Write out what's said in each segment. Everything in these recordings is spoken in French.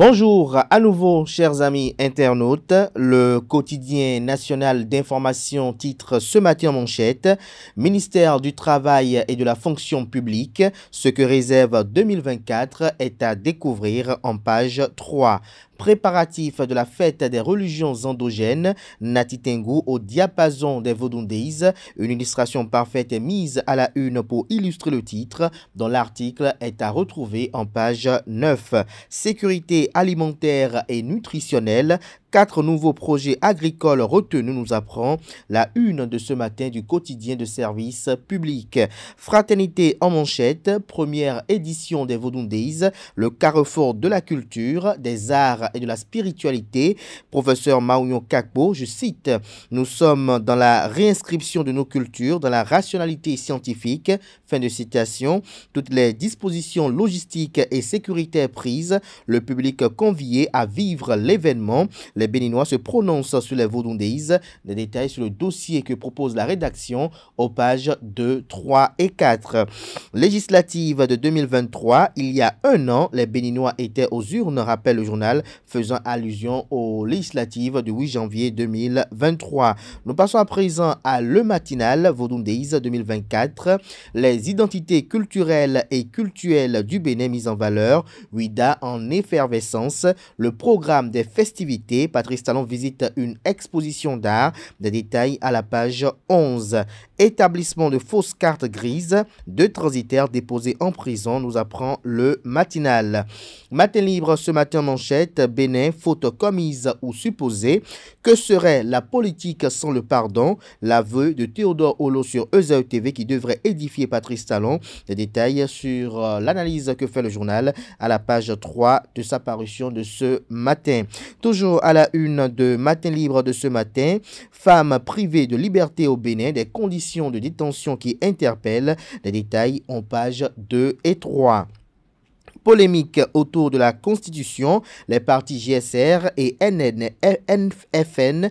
Bonjour à nouveau, chers amis internautes. Le quotidien national d'information titre ce matin en manchette Ministère du Travail et de la Fonction publique, ce que réserve 2024 est à découvrir en page 3 Préparatif de la fête des religions endogènes, Nati Tengu au diapason des Vodundis. Une illustration parfaite mise à la une pour illustrer le titre, dont l'article est à retrouver en page 9. Sécurité alimentaire et nutritionnelle Quatre nouveaux projets agricoles retenus nous apprend la une de ce matin du quotidien de service public. Fraternité en manchette, première édition des Vodun le carrefour de la culture, des arts et de la spiritualité. Professeur Maouyon Kakbo, je cite, Nous sommes dans la réinscription de nos cultures, dans la rationalité scientifique. Fin de citation. Toutes les dispositions logistiques et sécuritaires prises, le public convié à vivre l'événement les Béninois se prononcent sur les Vaudondéises. Des détails sur le dossier que propose la rédaction aux pages 2, 3 et 4. Législative de 2023, il y a un an, les Béninois étaient aux urnes, rappelle le journal, faisant allusion aux législatives du 8 janvier 2023. Nous passons à présent à le matinal Vaudondéise 2024, les identités culturelles et cultuelles du Bénin mises en valeur, WIDA en effervescence, le programme des festivités Patrice Talon visite une exposition d'art. Des détails à la page 11 établissement de fausses cartes grises de transitaires déposés en prison, nous apprend le matinal. Matin libre ce matin manchette, Bénin, faute commise ou supposée, que serait la politique sans le pardon, l'aveu de Théodore Holo sur EZE TV qui devrait édifier Patrice Talon. Des détails sur euh, l'analyse que fait le journal à la page 3 de sa parution de ce matin. Toujours à la une de Matin libre de ce matin, femme privée de liberté au Bénin, des conditions de détention qui interpelle Les détails en pages 2 et 3. Polémique autour de la Constitution, les partis GSR et NFN,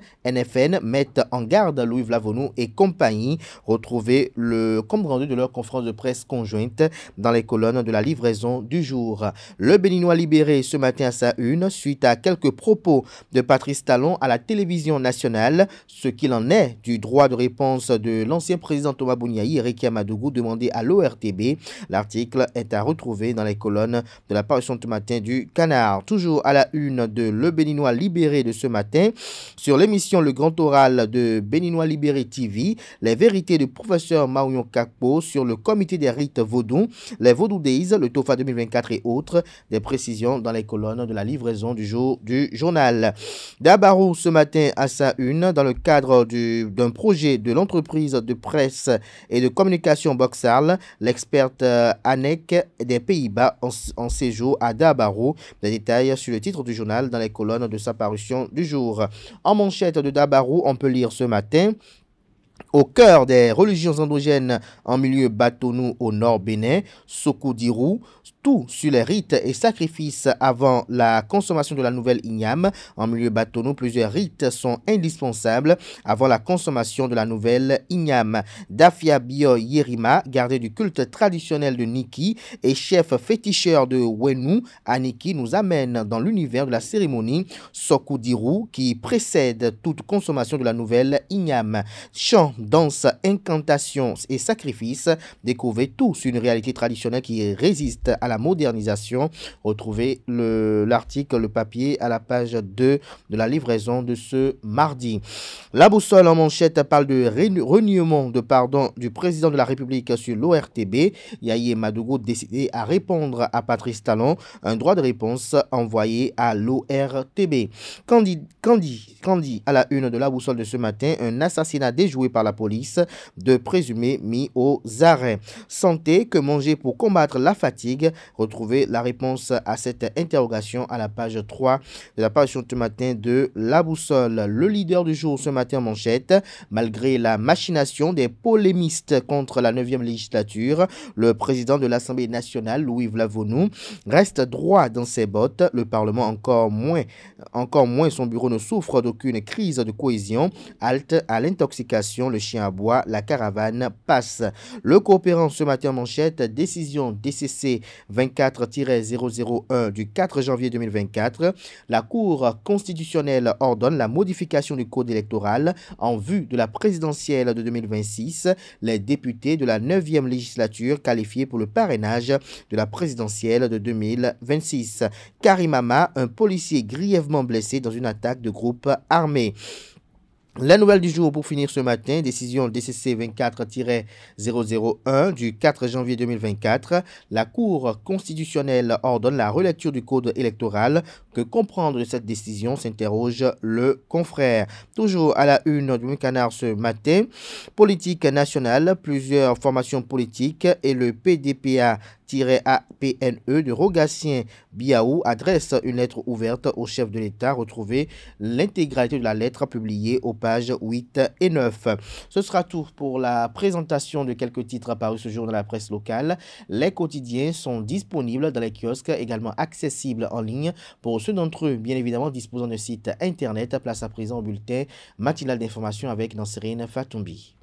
mettent en garde Louis Vlavonou et compagnie. Retrouvez le compte rendu de leur conférence de presse conjointe dans les colonnes de la livraison du jour. Le Béninois libéré ce matin à sa une suite à quelques propos de Patrice Talon à la télévision nationale, ce qu'il en est du droit de réponse de l'ancien président Thomas Bouniaï et Madougou demandé à l'ORTB. L'article est à retrouver dans les colonnes de la parution ce matin du Canard. Toujours à la une de Le Béninois Libéré de ce matin, sur l'émission Le Grand Oral de Béninois Libéré TV, les vérités du professeur Marion Kakpo sur le comité des rites vaudou, les vaudou days, le TOFA 2024 et autres, des précisions dans les colonnes de la livraison du jour du journal. Dabarou ce matin à sa une, dans le cadre d'un projet de l'entreprise de presse et de communication Boxal, l'experte euh, Annec des Pays-Bas en en séjour à Dabaro. Des détails sur le titre du journal dans les colonnes de sa parution du jour. En manchette de Dabaro, on peut lire ce matin au cœur des religions endogènes en milieu Batonou au nord Bénin, Sokoudirou, tout sur les rites et sacrifices avant la consommation de la nouvelle igname. En milieu Batonou, plusieurs rites sont indispensables avant la consommation de la nouvelle igname. Dafia Bio Yerima, gardien du culte traditionnel de Niki et chef féticheur de Wenu Aniki nous amène dans l'univers de la cérémonie Sokoudirou qui précède toute consommation de la nouvelle igname. Chant danse, incantations et sacrifices, Découvrez tous une réalité traditionnelle qui résiste à la modernisation. Retrouvez l'article, le, papier à la page 2 de la livraison de ce mardi. La boussole en manchette parle de reniement de pardon du président de la République sur l'ORTB. Yaïe Madougou décidé à répondre à Patrice Talon, un droit de réponse envoyé à l'ORTB. Candy, Candy, Candy, à la une de la boussole de ce matin, un assassinat déjoué par la police de présumés mis aux arrêts. Santé, que manger pour combattre la fatigue Retrouvez la réponse à cette interrogation à la page 3 de la page ce matin de La Boussole. Le leader du jour ce matin manchette, malgré la machination des polémistes contre la 9e législature, le président de l'Assemblée nationale, Louis Vlavonou, reste droit dans ses bottes. Le Parlement encore moins, encore moins son bureau ne souffre d'aucune crise de cohésion. Halte à l'intoxication, chien à bois, la caravane passe. Le coopérant ce matin en manchette, décision DCC 24-001 du 4 janvier 2024, la Cour constitutionnelle ordonne la modification du code électoral en vue de la présidentielle de 2026. Les députés de la 9e législature qualifiés pour le parrainage de la présidentielle de 2026. Karimama, un policier grièvement blessé dans une attaque de groupe armé. La nouvelle du jour pour finir ce matin, décision DCC 24-001 du 4 janvier 2024, la Cour constitutionnelle ordonne la relecture du code électoral. Que comprendre de cette décision s'interroge le confrère. Toujours à la une du canard ce matin, politique nationale, plusieurs formations politiques et le PDPA apne de Rogatien Biaou adresse une lettre ouverte au chef de l'État. Retrouvez l'intégralité de la lettre publiée aux pages 8 et 9. Ce sera tout pour la présentation de quelques titres apparus ce jour dans la presse locale. Les quotidiens sont disponibles dans les kiosques, également accessibles en ligne pour ceux d'entre eux, bien évidemment, disposant de site internet. Place à présent au bulletin matinal d'information avec Nanserine Fatumbi.